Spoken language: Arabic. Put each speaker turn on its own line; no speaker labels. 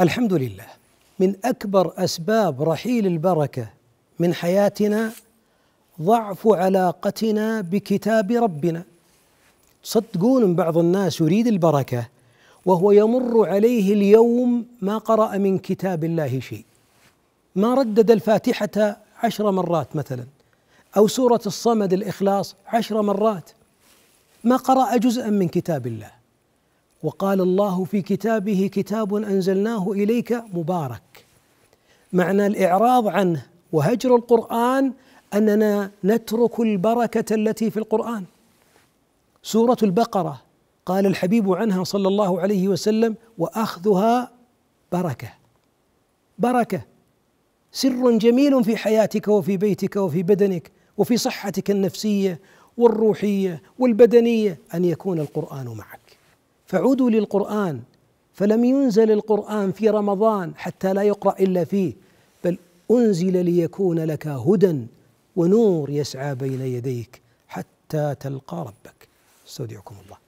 الحمد لله من اكبر اسباب رحيل البركه من حياتنا ضعف علاقتنا بكتاب ربنا صدقون بعض الناس يريد البركه وهو يمر عليه اليوم ما قرأ من كتاب الله شيء ما ردد الفاتحة عشر مرات مثلا أو سورة الصمد الإخلاص عشر مرات ما قرأ جزءا من كتاب الله وقال الله في كتابه كتاب انزلناه اليك مبارك معنى الاعراض عنه وهجر القران اننا نترك البركه التي في القران سوره البقره قال الحبيب عنها صلى الله عليه وسلم واخذها بركه بركه سر جميل في حياتك وفي بيتك وفي بدنك وفي صحتك النفسيه والروحيه والبدنيه ان يكون القران معك فعودوا للقرآن فلم ينزل القرآن في رمضان حتى لا يقرأ إلا فيه بل أنزل ليكون لك هدى ونور يسعى بين يديك حتى تلقى ربك استودعكم
الله